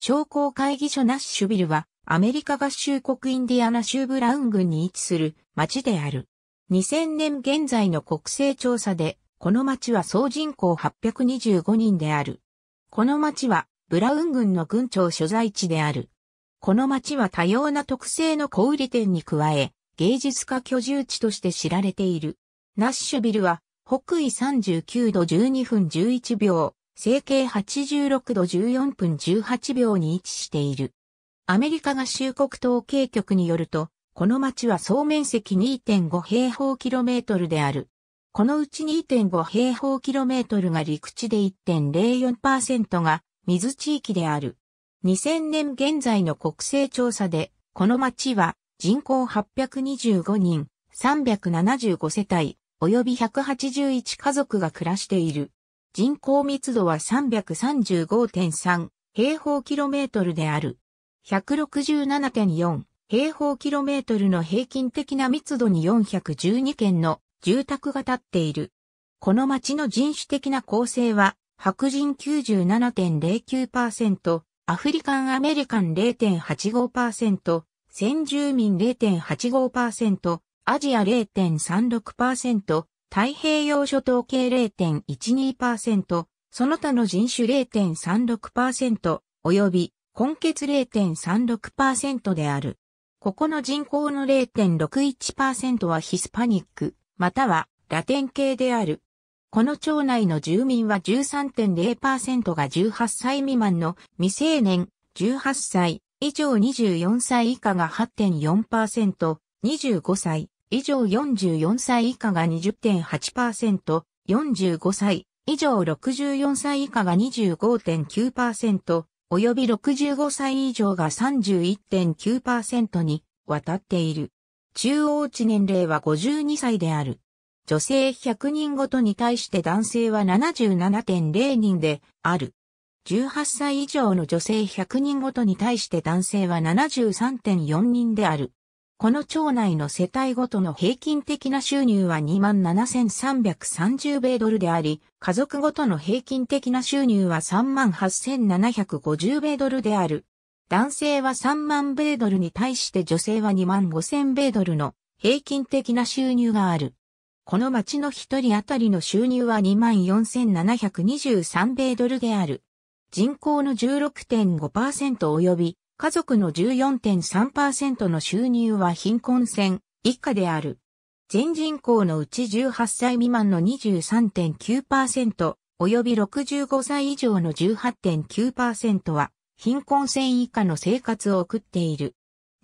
商工会議所ナッシュビルは、アメリカ合衆国インディアナ州ブラウン郡に位置する町である。2000年現在の国勢調査で、この町は総人口825人である。この町は、ブラウン郡の郡庁所在地である。この町は多様な特性の小売店に加え、芸術家居住地として知られている。ナッシュビルは、北緯39度12分11秒、整形86度14分18秒に位置している。アメリカ合衆国統計局によると、この町は総面積2.5平方キロメートルである。このうち2.5平方キロメートルが陸地で1.04%が水地域である。2000年現在の国勢調査で、この町は人口825人、375世帯、及び181家族が暮らしている。人口密度は335.3平方キロメートルである。167.4平方キロメートルの平均的な密度に412件の住宅が建っている。この町の人種的な構成は、白人97.09%、アフリカンアメリカン0.85%、先住民0.85%、アジア0.36%、太平洋諸島系0.12%、その他の人種0.36%、及び根血0.36%である。ここの人口の0.61%はヒスパニック、またはラテン系である。この町内の住民は13.0%が18歳未満の未成年、18歳以上24歳以下が8.4%、25歳以上44歳以下が20.8%、45歳以上64歳以下が25.9%、及び65歳以上が31.9%に渡っている。中央値年齢は52歳である。女性100人ごとに対して男性は77.0人である。18歳以上の女性100人ごとに対して男性は73.4人である。この町内の世帯ごとの平均的な収入は27,330米ドルであり、家族ごとの平均的な収入は38,750米ドルである。男性は3万米ドルに対して女性は2万5,000米ドルの平均的な収入がある。この町の一人当たりの収入は24,723米ドルである。人口の16.5%及び家族の14.3%の収入は貧困線以下である。全人口のうち18歳未満の23.9%及び65歳以上の18.9%は貧困線以下の生活を送っている。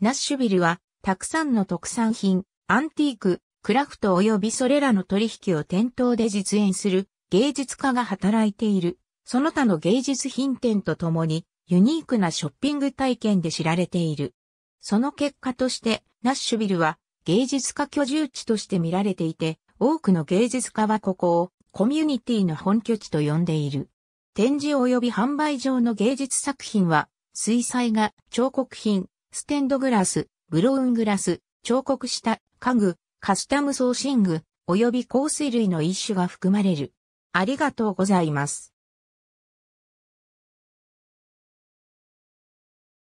ナッシュビルはたくさんの特産品、アンティーク、クラフト及びそれらの取引を店頭で実演する芸術家が働いている。その他の芸術品店とともにユニークなショッピング体験で知られている。その結果として、ナッシュビルは芸術家居住地として見られていて、多くの芸術家はここをコミュニティの本拠地と呼んでいる。展示及び販売上の芸術作品は、水彩画、彫刻品、ステンドグラス、ブローングラス、彫刻した家具、カスタムソーシング、及び香水類の一種が含まれる。ありがとうございます。